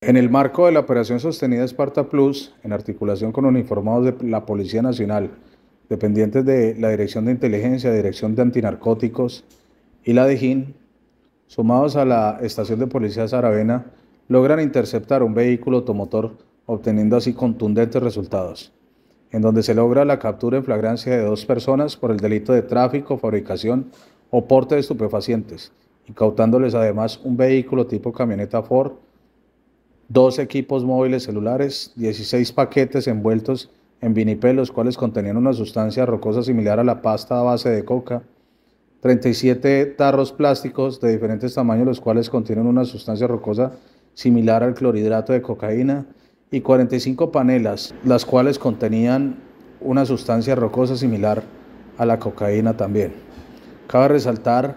En el marco de la operación sostenida Esparta Plus, en articulación con uniformados de la Policía Nacional, dependientes de la Dirección de Inteligencia, Dirección de Antinarcóticos y la DEJIN, sumados a la Estación de Policía Saravena, logran interceptar un vehículo automotor, obteniendo así contundentes resultados, en donde se logra la captura en flagrancia de dos personas por el delito de tráfico, fabricación o porte de estupefacientes, incautándoles además un vehículo tipo camioneta Ford dos equipos móviles celulares, 16 paquetes envueltos en vinipel, los cuales contenían una sustancia rocosa similar a la pasta a base de coca, 37 tarros plásticos de diferentes tamaños, los cuales contienen una sustancia rocosa similar al clorhidrato de cocaína, y 45 panelas, las cuales contenían una sustancia rocosa similar a la cocaína también. Cabe resaltar